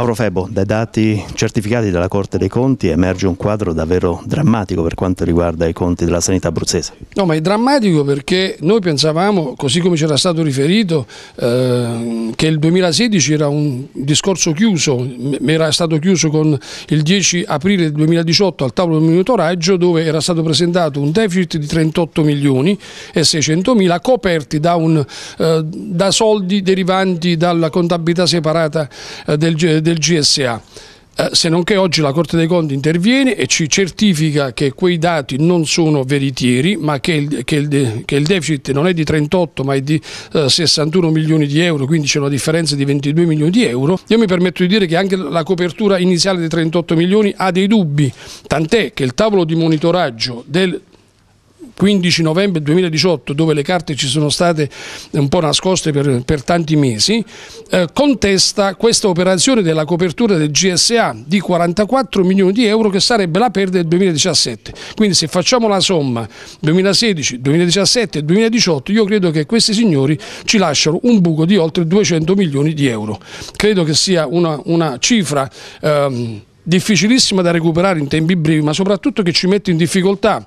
Mauro Febo, dai dati certificati dalla Corte dei Conti emerge un quadro davvero drammatico per quanto riguarda i conti della sanità abruzzese. No, ma è drammatico perché noi pensavamo, così come c'era stato riferito, eh, che il 2016 era un discorso chiuso, era stato chiuso con il 10 aprile 2018 al tavolo del monitoraggio dove era stato presentato un deficit di 38 milioni e 600 mila coperti da, un, eh, da soldi derivanti dalla contabilità separata eh, del, del del GSA. Eh, se non che oggi la Corte dei Conti interviene e ci certifica che quei dati non sono veritieri, ma che il, che il, che il deficit non è di 38 ma è di eh, 61 milioni di euro, quindi c'è una differenza di 22 milioni di euro, io mi permetto di dire che anche la copertura iniziale dei 38 milioni ha dei dubbi, tant'è che il tavolo di monitoraggio del 15 novembre 2018 dove le carte ci sono state un po' nascoste per, per tanti mesi, eh, contesta questa operazione della copertura del GSA di 44 milioni di euro che sarebbe la perdita del 2017. Quindi se facciamo la somma 2016, 2017 e 2018 io credo che questi signori ci lasciano un buco di oltre 200 milioni di euro. Credo che sia una, una cifra... Ehm, difficilissima da recuperare in tempi brevi, ma soprattutto che ci mette in difficoltà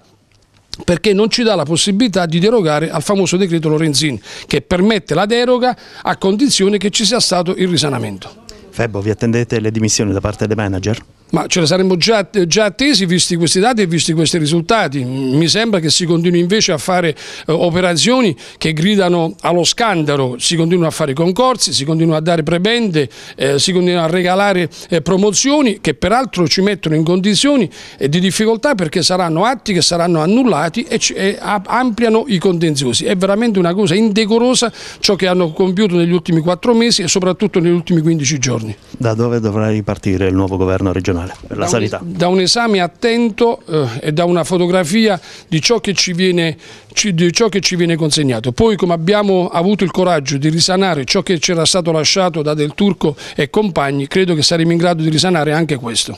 perché non ci dà la possibilità di derogare al famoso decreto Lorenzin che permette la deroga a condizione che ci sia stato il risanamento. Febbo, vi attendete le dimissioni da parte dei manager? Ma ce la saremmo già, già, attesi visti questi dati e visti questi risultati. Mi sembra che si continui invece a fare eh, operazioni che gridano allo scandalo, si continuano a fare concorsi, si continuano a dare prebende, eh, si continuano a regalare eh, promozioni che peraltro ci mettono in condizioni eh, di difficoltà perché saranno atti che saranno annullati e, e ampliano i contenziosi. È veramente una cosa indecorosa ciò che hanno compiuto negli ultimi quattro mesi e soprattutto negli ultimi 15 giorni. Da dove dovrà ripartire il nuovo governo regionale? nazionale per la da sanità. Un, da un esame attento eh, e da una fotografia di ciò, viene, ci, di ciò, che ci viene, consegnato. Poi come abbiamo avuto il coraggio di risanare ciò che c'era stato lasciato da Del Turco e compagni, credo che saremo in grado di risanare anche questo.